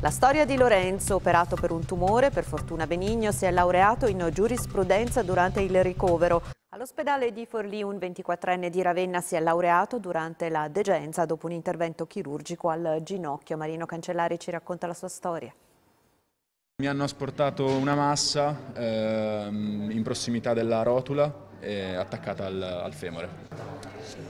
La storia di Lorenzo, operato per un tumore, per fortuna benigno, si è laureato in giurisprudenza durante il ricovero. All'ospedale di Forlì un 24enne di Ravenna si è laureato durante la degenza dopo un intervento chirurgico al ginocchio. Marino Cancellari ci racconta la sua storia. Mi hanno asportato una massa ehm, in prossimità della rotula eh, attaccata al, al, femore.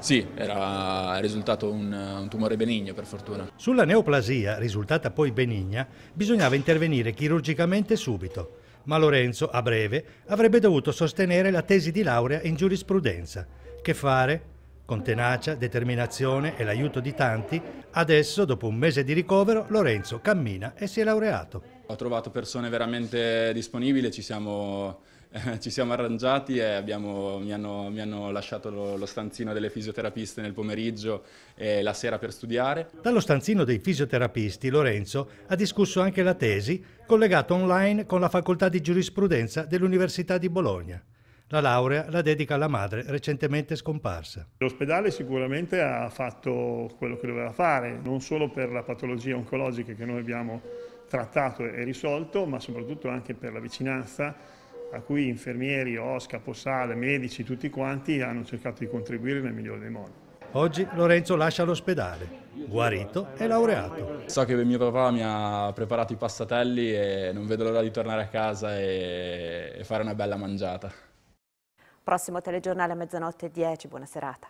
Sì, era risultato un, un tumore benigno per fortuna. Sulla neoplasia, risultata poi benigna, bisognava intervenire chirurgicamente subito ma Lorenzo, a breve, avrebbe dovuto sostenere la tesi di laurea in giurisprudenza. Che fare? Con tenacia, determinazione e l'aiuto di tanti, adesso, dopo un mese di ricovero, Lorenzo cammina e si è laureato. Ho trovato persone veramente disponibili, ci siamo, eh, ci siamo arrangiati e abbiamo, mi, hanno, mi, hanno, lasciato lo, lo stanzino delle fisioterapiste nel pomeriggio e la sera per studiare. Dallo stanzino dei fisioterapisti Lorenzo ha discusso anche la tesi collegata online con la facoltà di giurisprudenza dell'Università di Bologna. La laurea la dedica alla madre recentemente scomparsa. L'ospedale sicuramente ha fatto quello che doveva fare, non solo per la patologia oncologica che noi abbiamo trattato e risolto, ma soprattutto anche per la vicinanza a cui infermieri, OSCA, Possale, medici, tutti quanti hanno cercato di contribuire nel migliore dei modi. Oggi Lorenzo lascia l'ospedale, guarito e laureato. So che mio papà mi ha preparato i passatelli e non vedo l'ora di tornare a casa e fare una bella mangiata. Prossimo telegiornale a mezzanotte e 10, buona serata.